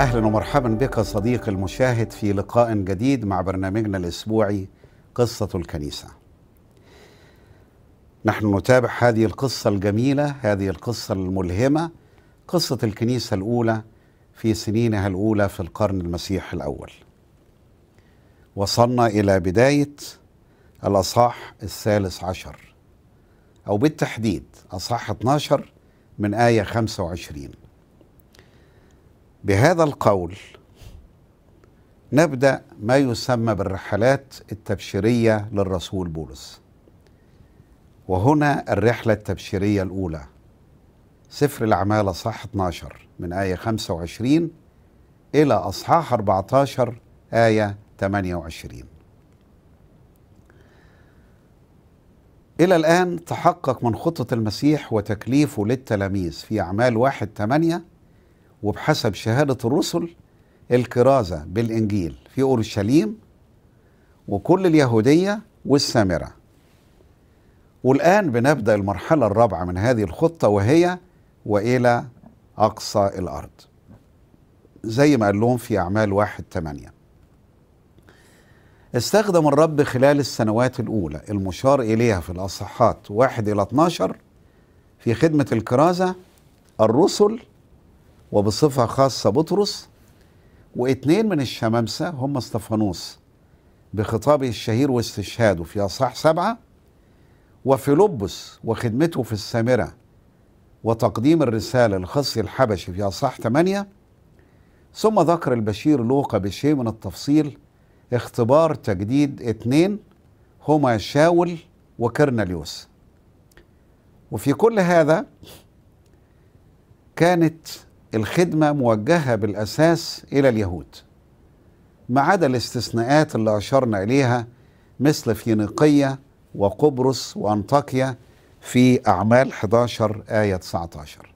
اهلا ومرحبا بك صديقي المشاهد في لقاء جديد مع برنامجنا الاسبوعي قصه الكنيسه. نحن نتابع هذه القصه الجميله، هذه القصه الملهمه، قصه الكنيسه الاولى في سنينها الاولى في القرن المسيح الاول. وصلنا الى بدايه الاصحاح الثالث عشر او بالتحديد اصحاح 12 من ايه 25. بهذا القول نبدأ ما يسمى بالرحلات التبشيرية للرسول بولس وهنا الرحلة التبشيرية الأولى سفر العمالة صح 12 من آية 25 إلى أصحاح 14 آية 28 إلى الآن تحقق من خطة المسيح وتكليفه للتلاميذ في أعمال واحد 8 وبحسب شهادة الرسل الكرازة بالإنجيل في أورشليم وكل اليهودية والسامرة والآن بنبدأ المرحلة الرابعة من هذه الخطة وهي وإلى أقصى الأرض زي ما قال لهم في أعمال واحد تمانية استخدم الرب خلال السنوات الأولى المشار إليها في الأصحاحات واحد إلى 12 في خدمة الكرازة الرسل وبصفة خاصة بطرس واتنين من الشمامسة هم استفانوس بخطابه الشهير واستشهاده في أصح سبعة وفيلبس وخدمته في السامرة وتقديم الرسالة لخصي الحبشي في أصح ثمانية ثم ذكر البشير لوقا بشيء من التفصيل اختبار تجديد اتنين هما شاول وكرنليوس وفي كل هذا كانت الخدمة موجهة بالأساس إلى اليهود ما عدا الاستثناءات اللي أشرنا إليها مثل فينيقية وقبرص وأنطاكيا في أعمال 11 آية 19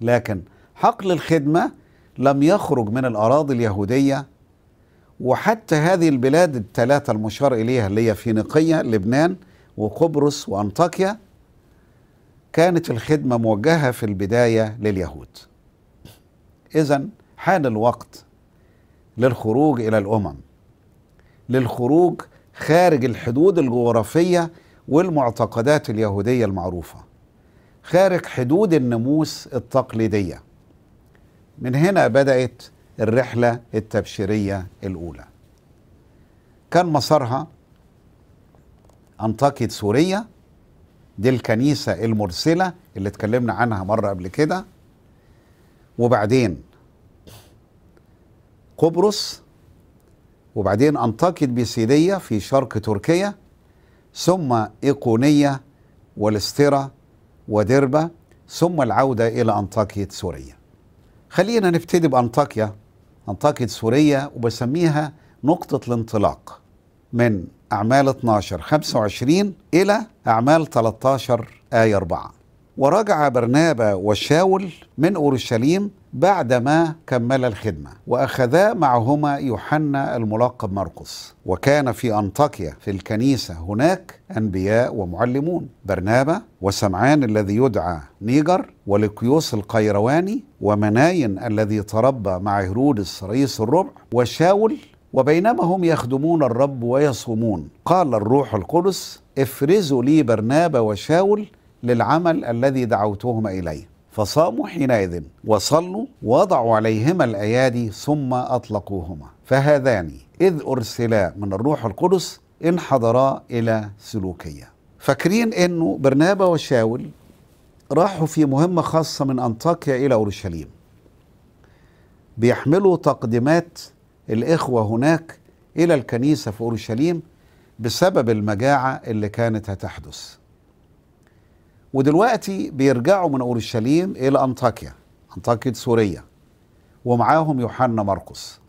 لكن حقل الخدمة لم يخرج من الأراضي اليهودية وحتى هذه البلاد الثلاثة المشار إليها اللي هي فينيقية لبنان وقبرص وأنطاكيا كانت الخدمة موجهة في البداية لليهود إذا حان الوقت للخروج إلى الأمم للخروج خارج الحدود الجغرافية والمعتقدات اليهودية المعروفة خارج حدود الناموس التقليدية من هنا بدأت الرحلة التبشيرية الأولى كان مسارها أنطاكية سوريا دي الكنيسة المرسلة اللي اتكلمنا عنها مرة قبل كده وبعدين قبرص وبعدين أنطاكية بيسيدية في شرق تركيا ثم إيقونية والاسترة ودربة ثم العودة إلى أنطاكية سوريا خلينا نبتدي بأنطاكيا أنطاكية سوريا وبسميها نقطة الانطلاق من أعمال 12 25 إلى أعمال 13 آية 4 ورجع برنابا وشاول من أورشليم بعدما كمل الخدمة وأخذا معهما يوحنا الملقب مرقس وكان في أنطاكيا في الكنيسة هناك أنبياء ومعلمون برنابا وسمعان الذي يدعى نيجر ولقيوس القيرواني ومناين الذي تربى مع هيرودس رئيس الربع وشاول وبينما هم يخدمون الرب ويصومون قال الروح القدس افرزوا لي برنابا وشاول للعمل الذي دعوتهما اليه فصاموا حينئذ وصلوا وضعوا عليهما الايادي ثم اطلقوهما فهذان اذ ارسلا من الروح القدس انحضرا الى سلوكيه فاكرين انه برنابا وشاول راحوا في مهمه خاصه من انطاكيا الى اورشليم بيحملوا تقديمات الإخوة هناك إلى الكنيسة في أورشليم بسبب المجاعة اللي كانت هتحدث ودلوقتي بيرجعوا من أورشليم إلى أنطاكيا أنطاكية سوريا ومعاهم يوحنا مرقس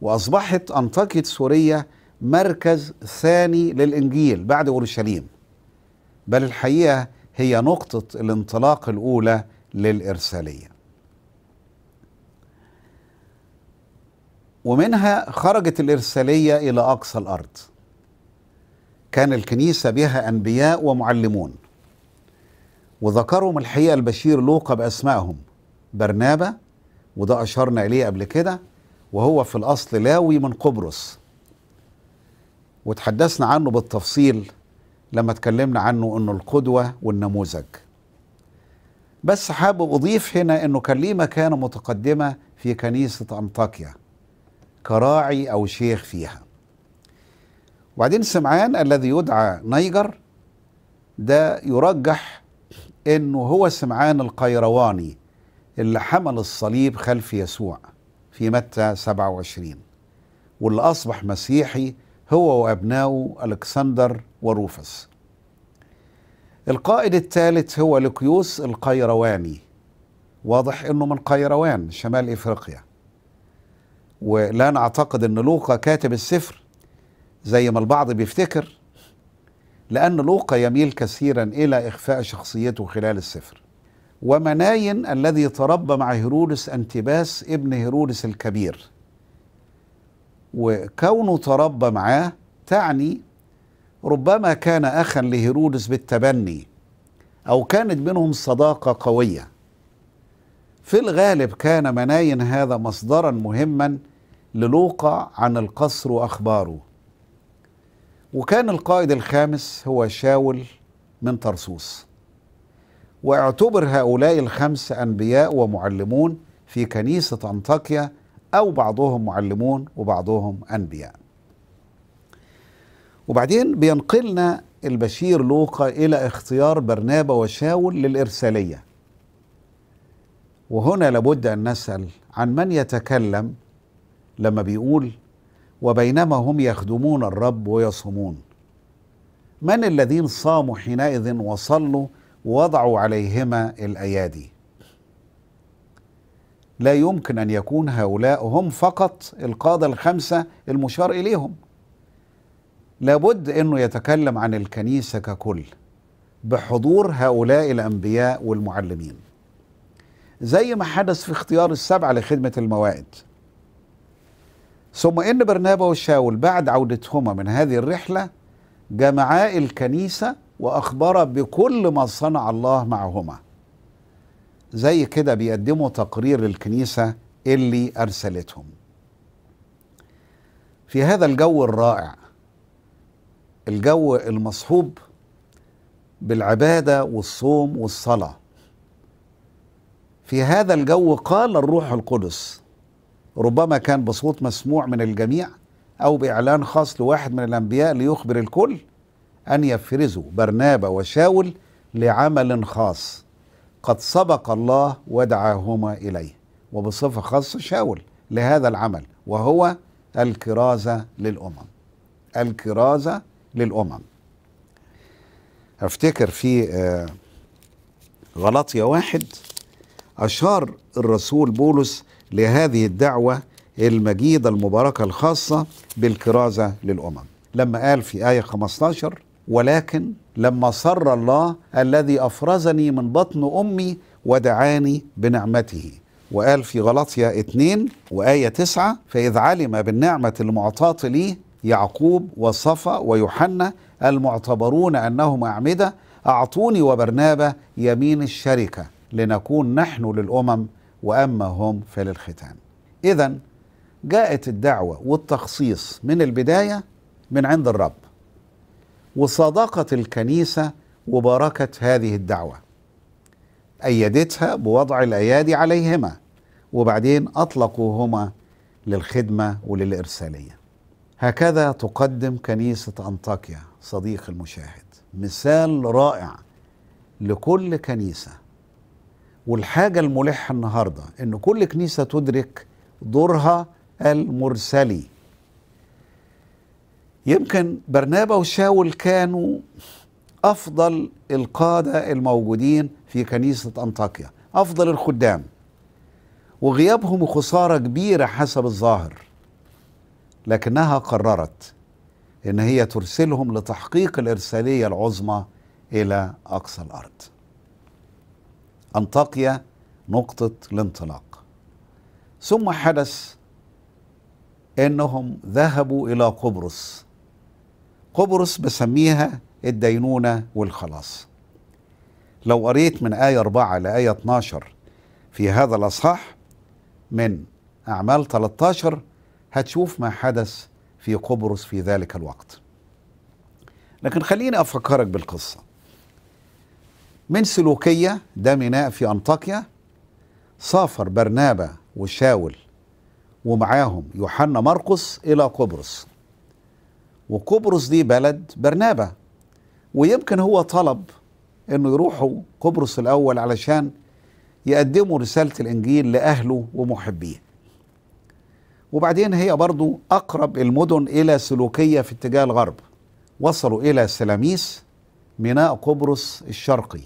وأصبحت أنطاكية سوريا مركز ثاني للإنجيل بعد أورشليم بل الحقيقة هي نقطة الانطلاق الأولى للإرسالية ومنها خرجت الإرسالية إلى أقصى الأرض كان الكنيسة بها أنبياء ومعلمون وذكرهم الحقيقة البشير لوقا بأسمائهم برنابة وده أشرنا إليه قبل كده وهو في الأصل لاوي من قبرص وتحدثنا عنه بالتفصيل لما اتكلمنا عنه أنه القدوة والنموذج بس حابب أضيف هنا أنه كان ليه مكانة متقدمة في كنيسة أنطاكيا كراعي أو شيخ فيها وبعدين سمعان الذي يدعى نيجر ده يرجح انه هو سمعان القيرواني اللي حمل الصليب خلف يسوع في متى 27 واللي اصبح مسيحي هو وأبناؤه الكسندر وروفس القائد الثالث هو لقيوس القيرواني واضح انه من قيروان شمال افريقيا ولا نعتقد ان لوقا كاتب السفر زي ما البعض بيفتكر لان لوقا يميل كثيرا الى اخفاء شخصيته خلال السفر ومناين الذي تربى مع هيرودس انتباس ابن هيرودس الكبير وكونه تربى معاه تعني ربما كان اخا لهيرودس بالتبني او كانت بينهم صداقه قويه في الغالب كان مناين هذا مصدرا مهما للوقا عن القصر واخباره وكان القائد الخامس هو شاول من طرسوس واعتبر هؤلاء الخمس انبياء ومعلمون في كنيسه انطاكيا او بعضهم معلمون وبعضهم انبياء وبعدين بينقلنا البشير لوقا الى اختيار برنابا وشاول للارساليه وهنا لابد ان نسال عن من يتكلم لما بيقول وبينما هم يخدمون الرب ويصومون من الذين صاموا حينئذ وصلوا ووضعوا عليهما الايادي لا يمكن ان يكون هؤلاء هم فقط القاده الخمسه المشار اليهم لابد انه يتكلم عن الكنيسه ككل بحضور هؤلاء الانبياء والمعلمين زي ما حدث في اختيار السبع لخدمة الموائد ثم إن برنابا وشاول بعد عودتهما من هذه الرحلة جمعا الكنيسة وأخبرا بكل ما صنع الله معهما زي كده بيقدموا تقرير للكنيسة اللي أرسلتهم في هذا الجو الرائع الجو المصحوب بالعبادة والصوم والصلاة في هذا الجو قال الروح القدس ربما كان بصوت مسموع من الجميع أو بإعلان خاص لواحد من الأنبياء ليخبر الكل أن يفرزوا برنابا وشاول لعمل خاص قد سبق الله ودعاهما إليه وبصفة خاصة شاول لهذا العمل وهو الكرازة للأمم الكرازة للأمم افتكر في آه، غلطية واحد أشار الرسول بولس لهذه الدعوة المجيدة المباركة الخاصة بالكرازة للأمم لما قال في آية 15 ولكن لما صر الله الذي أفرزني من بطن أمي ودعاني بنعمته وقال في غلطية 2 وآية 9 فإذ علم بالنعمة المعطاة لي يعقوب وصفا ويوحنا المعتبرون أنهم أعمدة أعطوني وبرنابة يمين الشركة لنكون نحن للأمم وأما هم فللختان إذا جاءت الدعوة والتخصيص من البداية من عند الرب وصداقة الكنيسة وبركة هذه الدعوة أيدتها بوضع الأيادي عليهما وبعدين أطلقوهما للخدمة وللإرسالية هكذا تقدم كنيسة أنطاكيا صديق المشاهد مثال رائع لكل كنيسه والحاجة الملحة النهاردة أن كل كنيسة تدرك دورها المرسلي يمكن برنابا وشاول كانوا أفضل القادة الموجودين في كنيسة أنطاكيا أفضل الخدام وغيابهم خسارة كبيرة حسب الظاهر لكنها قررت ان هي ترسلهم لتحقيق الارساليه العظمى الى اقصى الارض أنطاكيا نقطة الانطلاق ثم حدث أنهم ذهبوا إلى قبرص قبرص بسميها الدينونة والخلاص لو قريت من آية 4 لآية 12 في هذا الأصحاح من أعمال 13 هتشوف ما حدث في قبرص في ذلك الوقت لكن خليني أفكرك بالقصة من سلوكية ده ميناء في أنطاكيا سافر برنابا وشاول ومعاهم يوحنا مرقس إلى قبرص وقبرص دي بلد برنابا ويمكن هو طلب انه يروحوا قبرص الاول علشان يقدموا رساله الانجيل لاهله ومحبيه وبعدين هي برضو اقرب المدن الى سلوكيه في اتجاه الغرب وصلوا الى سلاميس ميناء قبرص الشرقي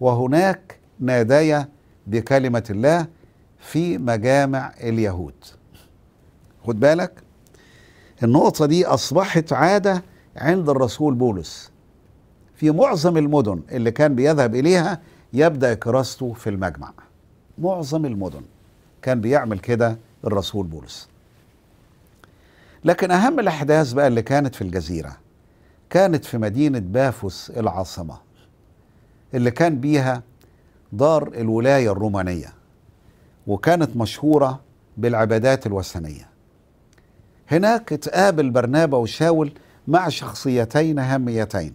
وهناك نادي بكلمة الله في مجامع اليهود خد بالك النقطة دي أصبحت عادة عند الرسول بولس في معظم المدن اللي كان بيذهب إليها يبدأ كراسته في المجمع معظم المدن كان بيعمل كده الرسول بولس لكن أهم الأحداث بقى اللي كانت في الجزيرة كانت في مدينة بافوس العاصمة اللي كان بيها دار الولاية الرومانية وكانت مشهورة بالعبادات الوثنية هناك اتقابل برنابا وشاول مع شخصيتين هاميتين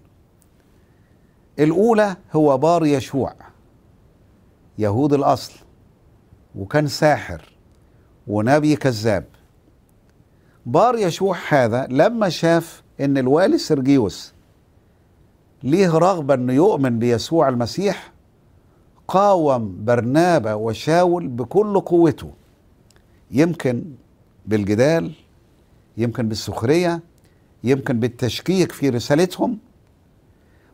الأولى هو بار يشوع يهود الأصل وكان ساحر ونبي كذاب بار يشوع هذا لما شاف ان الوالي سيرجيوس ليه رغبة أنه يؤمن بيسوع المسيح قاوم برنابا وشاول بكل قوته يمكن بالجدال يمكن بالسخرية يمكن بالتشكيك في رسالتهم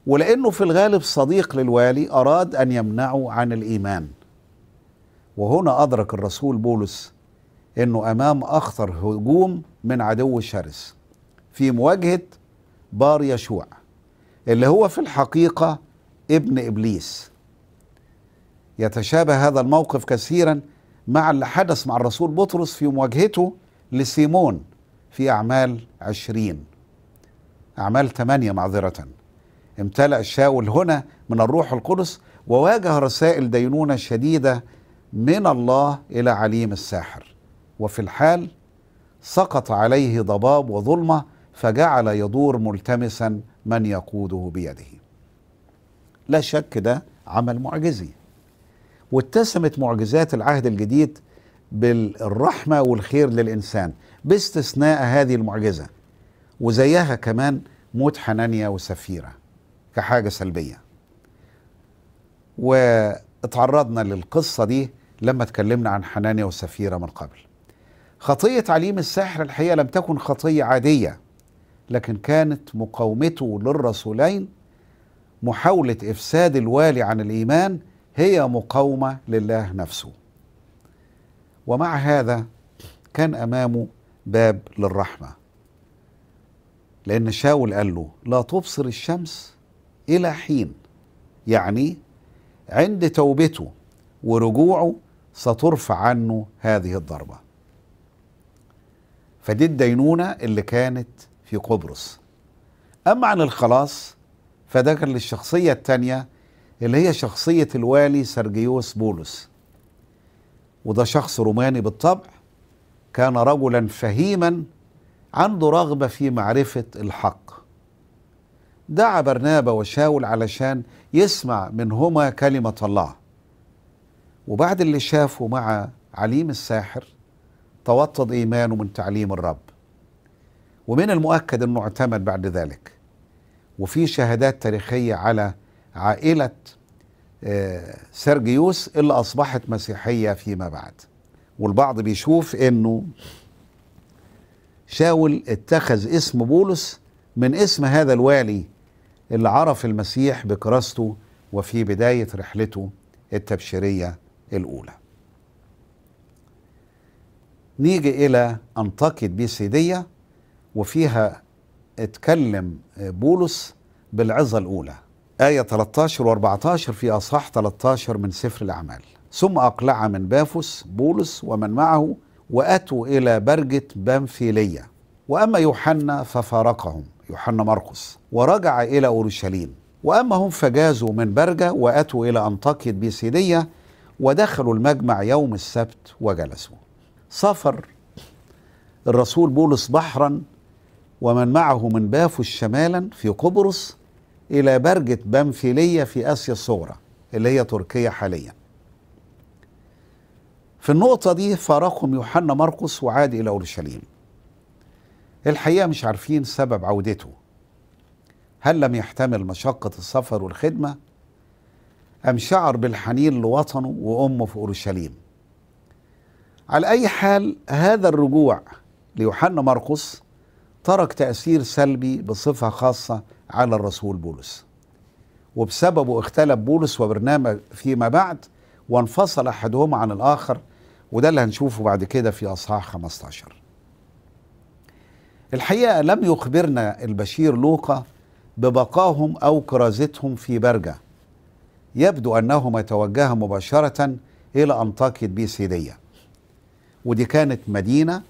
ولأنه في الغالب صديق للوالي أراد أن يمنعه عن الإيمان وهنا أدرك الرسول بولس أنه أمام أخطر هجوم من عدو شرس في مواجهة بار يشوع اللي هو في الحقيقة ابن إبليس يتشابه هذا الموقف كثيرا مع اللي حدث مع الرسول بطرس في مواجهته لسيمون في أعمال عشرين أعمال ثمانية معذرة امتلأ شاول هنا من الروح القدس وواجه رسائل دينونة شديدة من الله إلى عليم الساحر وفي الحال سقط عليه ضباب وظلمة فجعل يدور ملتمسا من يقوده بيده لا شك ده عمل معجزي واتسمت معجزات العهد الجديد بالرحمة والخير للإنسان باستثناء هذه المعجزة وزيها كمان موت حنانيا وسفيرة كحاجة سلبية واتعرضنا للقصة دي لما اتكلمنا عن حنانيا وسفيرة من قبل خطية عليم الساحر الحقيقة لم تكن خطية عادية لكن كانت مقاومته للرسولين محاولة إفساد الوالي عن الإيمان هي مقاومة لله نفسه ومع هذا كان أمامه باب للرحمة لأن شاول قال له لا تبصر الشمس إلى حين يعني عند توبته ورجوعه سترفع عنه هذه الضربة فدي الدينونة اللي كانت في قبرص أما عن الخلاص فده كان للشخصية الثانية اللي هي شخصية الوالي سرجيوس بولس وده شخص روماني بالطبع كان رجلا فهيما عنده رغبة في معرفة الحق دعا برنابا وشاول علشان يسمع منهما كلمة الله وبعد اللي شافه مع عليم الساحر توطد إيمانه من تعليم الرب ومن المؤكد أنه اعتمد بعد ذلك وفي شهادات تاريخية على عائلة آه، سيرجيوس اللي أصبحت مسيحية فيما بعد والبعض بيشوف أنه شاول اتخذ اسم بولس من اسم هذا الوالي اللي عرف المسيح بكراسته وفي بداية رحلته التبشيرية الأولى نيجي إلى أنطاكية بيسيدية وفيها اتكلم آه، بولس بالعظة الأولى آية 13 و14 في أصحاح 13 من سفر الأعمال ثم أقلع من بافوس بولس ومن معه وأتوا إلى برجة بامفيلية وأما يوحنا ففارقهم يوحنا مرقس ورجع إلى أورشليم وأما هم فجازوا من برجة وأتوا إلى أنطاكية بيسيدية ودخلوا المجمع يوم السبت وجلسوا سافر الرسول بولس بحرا ومن معه من بافوس شمالا في قبرص إلى برجة بامفيلية في آسيا الصغرى اللي هي تركيا حاليا في النقطة دي فارقهم يوحنا مرقس وعاد إلى أورشليم الحقيقة مش عارفين سبب عودته هل لم يحتمل مشقة السفر والخدمة أم شعر بالحنين لوطنه وأمه في أورشليم على أي حال هذا الرجوع ليوحنا مرقس ترك تأثير سلبي بصفة خاصة على الرسول بولس وبسببه اختلف بولس وبرنامج فيما بعد وانفصل أحدهما عن الآخر وده اللي هنشوفه بعد كده في أصحاح 15 الحقيقة لم يخبرنا البشير لوقا ببقاهم أو كرازتهم في برجة يبدو أنهما توجها مباشرة إلى أنطاكية بيسيدية ودي كانت مدينة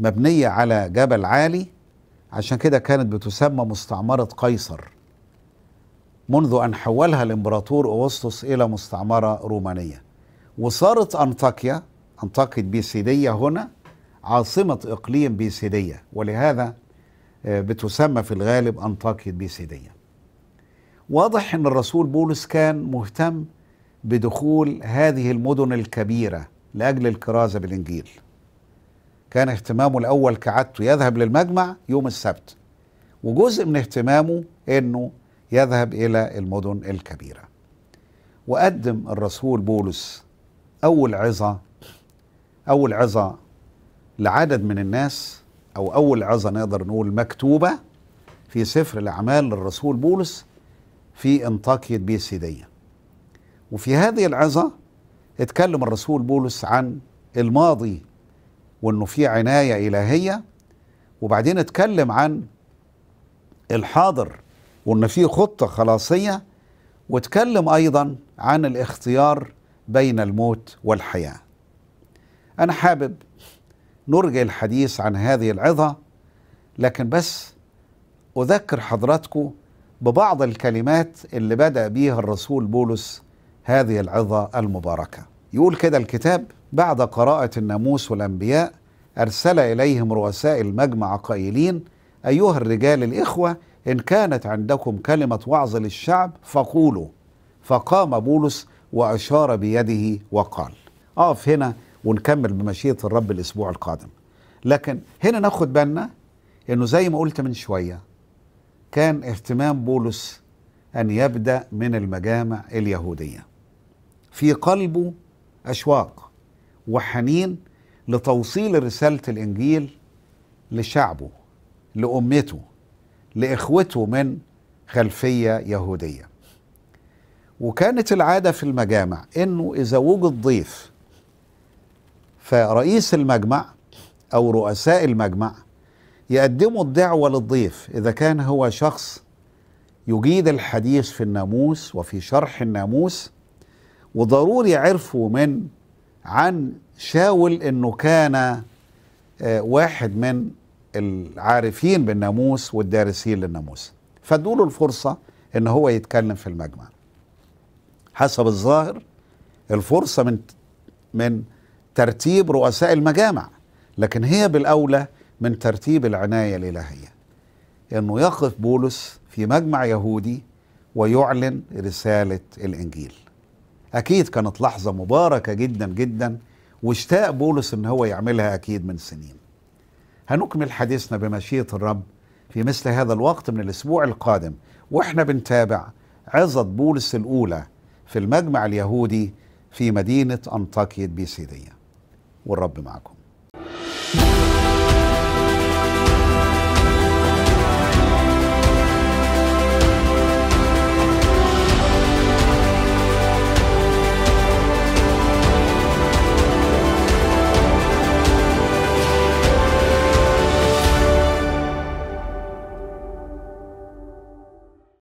مبنية على جبل عالي عشان كده كانت بتسمى مستعمرة قيصر منذ أن حولها الإمبراطور أغسطس إلى مستعمرة رومانية وصارت أنطاكيا أنطاكية بيسيدية هنا عاصمة إقليم بيسيدية ولهذا آه، بتسمى في الغالب أنطاكية بيسيدية واضح أن الرسول بولس كان مهتم بدخول هذه المدن الكبيرة لأجل الكرازة بالإنجيل كان اهتمامه الأول كعادته يذهب للمجمع يوم السبت وجزء من اهتمامه أنه يذهب إلى المدن الكبيرة وقدم الرسول بولس أول عظة أول عظة لعدد من الناس أو أول عظة نقدر نقول مكتوبة في سفر الأعمال للرسول بولس في انطاكية بيسيدية وفي هذه العظة اتكلم الرسول بولس عن الماضي وانه في عنايه الهيه وبعدين اتكلم عن الحاضر وان في خطه خلاصيه واتكلم ايضا عن الاختيار بين الموت والحياه انا حابب نرجع الحديث عن هذه العظه لكن بس اذكر حضراتكم ببعض الكلمات اللي بدا بيها الرسول بولس هذه العظه المباركه يقول كده الكتاب بعد قراءة الناموس والأنبياء أرسل إليهم رؤساء المجمع قائلين أيها الرجال الإخوة إن كانت عندكم كلمة وعظ للشعب فقولوا فقام بولس وأشار بيده وقال أقف هنا ونكمل بمشيئة الرب الأسبوع القادم لكن هنا ناخد بالنا إنه زي ما قلت من شوية كان اهتمام بولس أن يبدأ من المجامع اليهودية في قلبه أشواق وحنين لتوصيل رسالة الإنجيل لشعبه لأمته لإخوته من خلفية يهودية وكانت العادة في المجامع إنه إذا وجد ضيف فرئيس المجمع أو رؤساء المجمع يقدموا الدعوة للضيف إذا كان هو شخص يجيد الحديث في الناموس وفي شرح الناموس وضروري عرفه من عن شاول انه كان آه، واحد من العارفين بالناموس والدارسين للناموس فادوا له الفرصه ان هو يتكلم في المجمع حسب الظاهر الفرصه من من ترتيب رؤساء المجامع لكن هي بالاولى من ترتيب العنايه الالهيه انه يقف بولس في مجمع يهودي ويعلن رساله الانجيل اكيد كانت لحظه مباركه جدا جدا واشتاق بولس ان هو يعملها اكيد من سنين هنكمل حديثنا بمشيئه الرب في مثل هذا الوقت من الاسبوع القادم واحنا بنتابع عظه بولس الاولى في المجمع اليهودي في مدينه انطاكيه بيسيديه والرب معكم